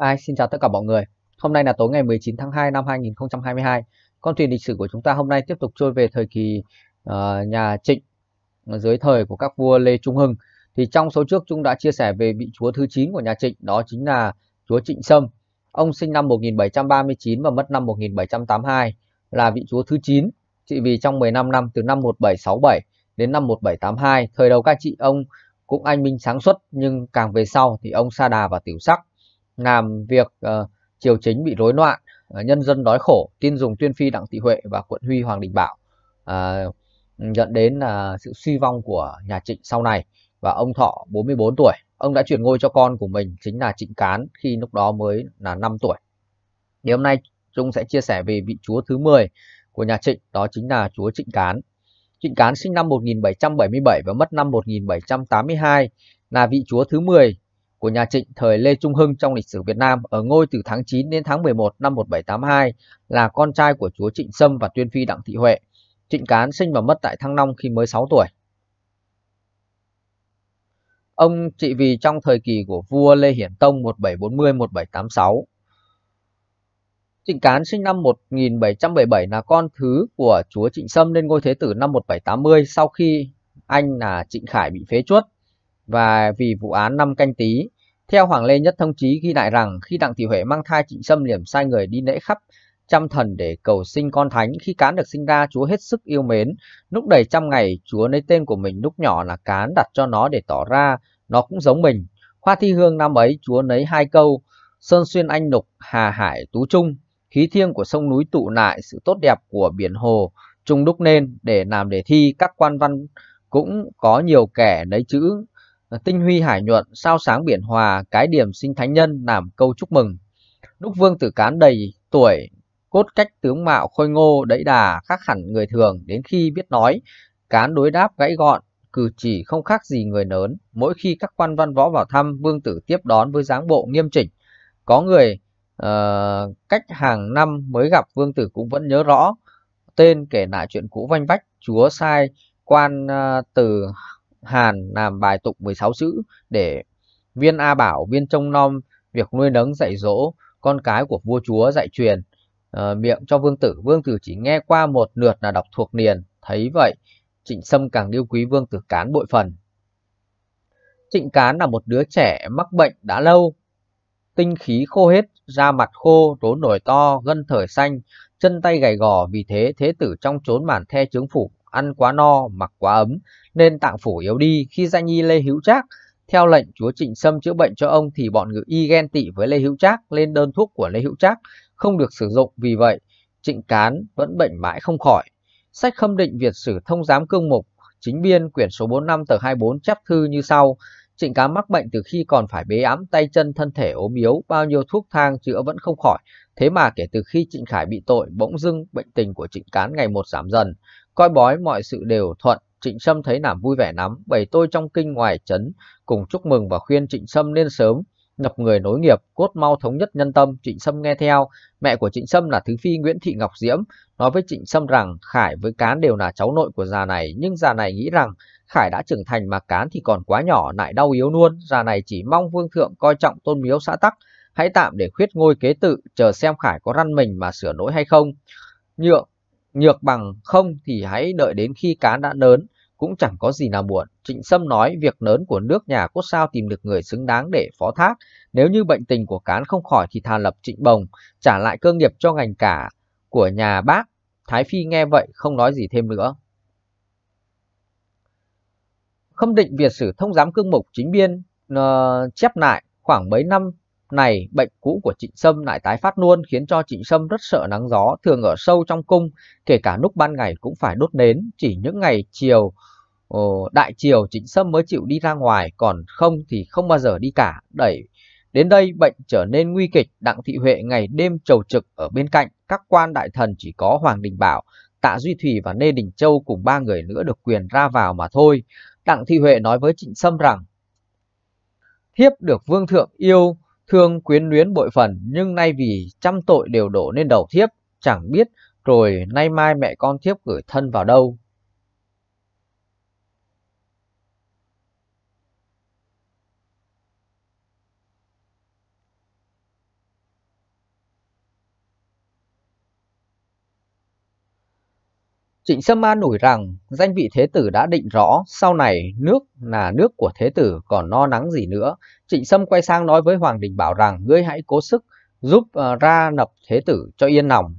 Ai xin chào tất cả mọi người. Hôm nay là tối ngày 19 tháng 2 năm 2022. Con thuyền lịch sử của chúng ta hôm nay tiếp tục trôi về thời kỳ uh, nhà Trịnh dưới thời của các vua Lê Trung Hưng. Thì trong số trước chúng đã chia sẻ về vị chúa thứ 9 của nhà Trịnh đó chính là chúa Trịnh Sâm. Ông sinh năm 1739 và mất năm 1782 là vị chúa thứ 9 trị vì trong 15 năm từ năm 1767 đến năm 1782. Thời đầu các chị ông cũng anh minh sáng suốt nhưng càng về sau thì ông sa đà và tiểu sắc làm việc uh, triều chính bị rối loạn uh, nhân dân đói khổ tin dùng tuyên phi đặng thị huệ và quận huy hoàng đình bảo uh, dẫn đến là uh, sự suy vong của nhà trịnh sau này và ông thọ 44 tuổi ông đã chuyển ngôi cho con của mình chính là trịnh cán khi lúc đó mới là 5 tuổi thì hôm nay chúng sẽ chia sẻ về vị chúa thứ 10 của nhà Trịnh, đó chính là chúa Trịnh Cán. Trịnh Cán sinh năm 1777 và mất năm 1782, là vị chúa thứ 10 của nhà Trịnh thời Lê Trung Hưng trong lịch sử Việt Nam ở ngôi từ tháng 9 đến tháng 11 năm 1782 là con trai của chúa Trịnh Sâm và tuyên phi Đặng Thị Huệ. Trịnh Cán sinh và mất tại Thăng Long khi mới 6 tuổi. Ông trị vì trong thời kỳ của vua Lê Hiển Tông 1740-1786. Trịnh Cán sinh năm 1777 là con thứ của chúa Trịnh Sâm lên ngôi thế tử năm 1780 sau khi anh là Trịnh Khải bị phế chuất và vì vụ án năm canh tí. Theo Hoàng Lê Nhất Thông Chí ghi lại rằng khi Đặng Thị Huệ mang thai Trịnh Sâm liềm sai người đi lễ khắp trăm thần để cầu sinh con thánh khi cán được sinh ra chúa hết sức yêu mến lúc đầy trăm ngày chúa lấy tên của mình lúc nhỏ là cán đặt cho nó để tỏ ra nó cũng giống mình khoa thi hương năm ấy chúa lấy hai câu sơn xuyên anh lục hà hải tú trung khí thiêng của sông núi tụ lại sự tốt đẹp của biển hồ trung đúc nên để làm đề thi các quan văn cũng có nhiều kẻ lấy chữ Ờ, tinh huy hải nhuận, sao sáng biển hòa, cái điểm sinh thánh nhân làm câu chúc mừng. Đúc vương tử cán đầy tuổi, cốt cách tướng mạo khôi ngô đẫy đà khác hẳn người thường đến khi biết nói, cán đối đáp gãy gọn, cử chỉ không khác gì người lớn. Mỗi khi các quan văn võ vào thăm, vương tử tiếp đón với dáng bộ nghiêm chỉnh. Có người uh, cách hàng năm mới gặp vương tử cũng vẫn nhớ rõ tên kể lại chuyện cũ vanh vách, chúa sai quan uh, từ Hàn làm bài tụng 16 chữ để viên A Bảo, viên Trông Nom, việc nuôi nấng dạy dỗ, con cái của vua chúa dạy truyền, uh, miệng cho vương tử. Vương tử chỉ nghe qua một lượt là đọc thuộc liền, thấy vậy, Trịnh Sâm càng yêu quý vương tử Cán bội phần. Trịnh Cán là một đứa trẻ mắc bệnh đã lâu, tinh khí khô hết, da mặt khô, rốn nổi to, gân thời xanh, chân tay gầy gò, vì thế thế tử trong chốn màn the chướng phủ ăn quá no, mặc quá ấm, nên tạng phủ yếu đi khi gia nhi Lê Hữu Trác. Theo lệnh chúa Trịnh Sâm chữa bệnh cho ông thì bọn ngự y ghen tị với Lê Hữu Trác lên đơn thuốc của Lê Hữu Trác không được sử dụng vì vậy Trịnh Cán vẫn bệnh mãi không khỏi. Sách khâm định Việt sử thông giám cương mục chính biên quyển số 45 tờ 24 chép thư như sau. Trịnh Cán mắc bệnh từ khi còn phải bế ám tay chân thân thể ốm yếu, bao nhiêu thuốc thang chữa vẫn không khỏi. Thế mà kể từ khi Trịnh Khải bị tội, bỗng dưng bệnh tình của Trịnh Cán ngày một giảm dần. Coi bói mọi sự đều thuận, Trịnh Sâm thấy làm vui vẻ lắm, bày tôi trong kinh ngoài trấn, cùng chúc mừng và khuyên Trịnh Sâm nên sớm, nhập người nối nghiệp, cốt mau thống nhất nhân tâm, Trịnh Sâm nghe theo. Mẹ của Trịnh Sâm là Thứ Phi Nguyễn Thị Ngọc Diễm, nói với Trịnh Sâm rằng Khải với Cán đều là cháu nội của già này, nhưng già này nghĩ rằng Khải đã trưởng thành mà Cán thì còn quá nhỏ, lại đau yếu luôn, già này chỉ mong Vương Thượng coi trọng tôn miếu xã tắc, hãy tạm để khuyết ngôi kế tự, chờ xem Khải có răn mình mà sửa nỗi hay không. Nhượng nhược bằng không thì hãy đợi đến khi cá đã lớn cũng chẳng có gì là buồn. Trịnh Sâm nói việc lớn của nước nhà cốt sao tìm được người xứng đáng để phó thác. Nếu như bệnh tình của cán không khỏi thì thà lập trịnh bồng, trả lại cơ nghiệp cho ngành cả của nhà bác. Thái Phi nghe vậy không nói gì thêm nữa. Khâm định Việt sử thông giám cương mục chính biên uh, chép lại khoảng mấy năm này bệnh cũ của Trịnh Sâm lại tái phát luôn khiến cho Trịnh Sâm rất sợ nắng gió, thường ở sâu trong cung, kể cả lúc ban ngày cũng phải đốt nến, chỉ những ngày chiều ồ, ờ, đại chiều Trịnh Sâm mới chịu đi ra ngoài, còn không thì không bao giờ đi cả. Đẩy đến đây bệnh trở nên nguy kịch, Đặng Thị Huệ ngày đêm trầu trực ở bên cạnh, các quan đại thần chỉ có Hoàng Đình Bảo, Tạ Duy Thủy và Nê Đình Châu cùng ba người nữa được quyền ra vào mà thôi. Đặng Thị Huệ nói với Trịnh Sâm rằng: Thiếp được vương thượng yêu Thương quyến luyến bội phần nhưng nay vì trăm tội đều đổ lên đầu thiếp, chẳng biết rồi nay mai mẹ con thiếp gửi thân vào đâu. Trịnh Sâm An ủi rằng danh vị thế tử đã định rõ, sau này nước là nước của thế tử còn no nắng gì nữa. Trịnh Sâm quay sang nói với Hoàng Đình Bảo rằng ngươi hãy cố sức giúp ờ, ra nập thế tử cho yên lòng.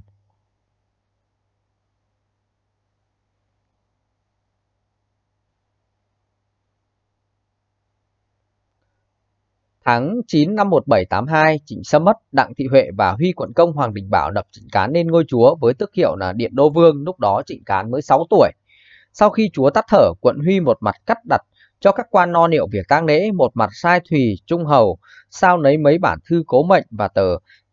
Tháng 9 năm 1782, Trịnh Sâm mất, Đặng Thị Huệ và Huy Quận Công Hoàng Đình Bảo đập Trịnh Cán lên ngôi chúa với tước hiệu là Điện Đô Vương, lúc đó Trịnh Cán mới 6 tuổi. Sau khi chúa tắt thở, quận Huy một mặt cắt đặt cho các quan no liệu việc tang lễ, một mặt sai Thùy, Trung Hầu, sao lấy mấy bản thư cố mệnh và tờ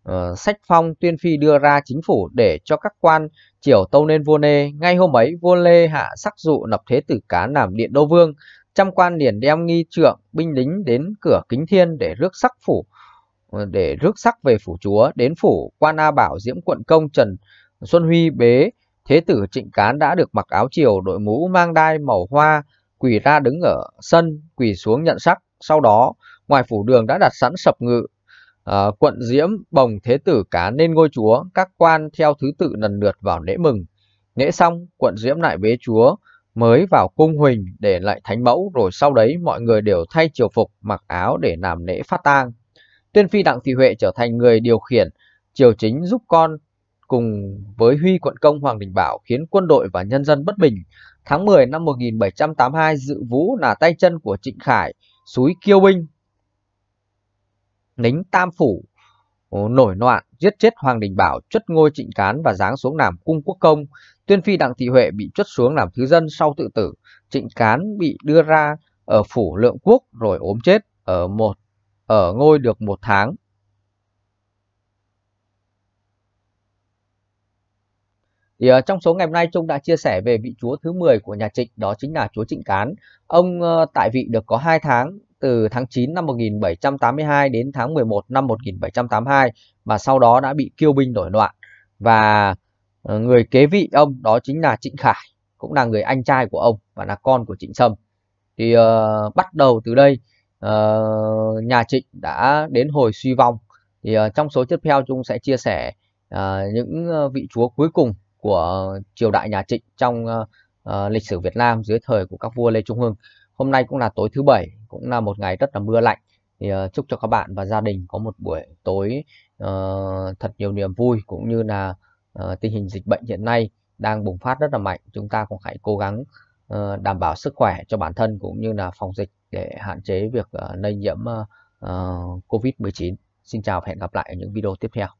uh, sách phong tuyên phi đưa ra chính phủ để cho các quan triều tâu lên vua Nê. Ngay hôm ấy, vua Lê hạ sắc dụ lập thế tử cán làm Điện Đô Vương, trăm quan liền đem nghi trượng binh lính đến cửa kính thiên để rước sắc phủ ờ, để rước sắc về phủ chúa đến phủ quan a bảo diễm quận công trần xuân huy bế thế tử trịnh cán đã được mặc áo triều đội mũ mang đai màu hoa quỳ ra đứng ở sân quỳ xuống nhận sắc sau đó ngoài phủ đường đã đặt sẵn sập ngự à, quận diễm bồng thế tử cá nên ngôi chúa các quan theo thứ tự lần lượt vào lễ mừng lễ xong quận diễm lại bế chúa mới vào cung huỳnh để lại thánh mẫu rồi sau đấy mọi người đều thay triều phục mặc áo để làm lễ phát tang. Tuyên phi Đặng Thị Huệ trở thành người điều khiển triều chính giúp con cùng với Huy quận công Hoàng Đình Bảo khiến quân đội và nhân dân bất bình. Tháng 10 năm 1782 dự vũ là tay chân của Trịnh Khải, suối Kiêu Binh, lính Tam Phủ, nổi loạn, giết chết Hoàng Đình Bảo, chất ngôi Trịnh Cán và giáng xuống làm cung quốc công. Tuyên phi Đặng Thị Huệ bị chất xuống làm thứ dân sau tự tử. Trịnh Cán bị đưa ra ở phủ Lượng Quốc rồi ốm chết ở một ở ngôi được một tháng. Thì uh, trong số ngày hôm nay Trung đã chia sẻ về vị chúa thứ 10 của nhà Trịnh đó chính là chúa Trịnh Cán. Ông uh, tại vị được có 2 tháng từ tháng 9 năm 1782 đến tháng 11 năm 1782 mà sau đó đã bị kiêu binh nổi loạn và uh, người kế vị ông đó chính là Trịnh Khải cũng là người anh trai của ông và là con của Trịnh Sâm. Thì uh, bắt đầu từ đây uh, nhà Trịnh đã đến hồi suy vong. Thì uh, trong số tiếp theo trung sẽ chia sẻ uh, những vị chúa cuối cùng của triều đại nhà Trịnh trong uh, lịch sử Việt Nam dưới thời của các vua Lê Trung Hưng. Hôm nay cũng là tối thứ bảy, cũng là một ngày rất là mưa lạnh. Thì uh, chúc cho các bạn và gia đình có một buổi tối uh, thật nhiều niềm vui cũng như là uh, tình hình dịch bệnh hiện nay đang bùng phát rất là mạnh. Chúng ta cũng hãy cố gắng uh, đảm bảo sức khỏe cho bản thân cũng như là phòng dịch để hạn chế việc uh, lây nhiễm uh, COVID-19. Xin chào và hẹn gặp lại ở những video tiếp theo.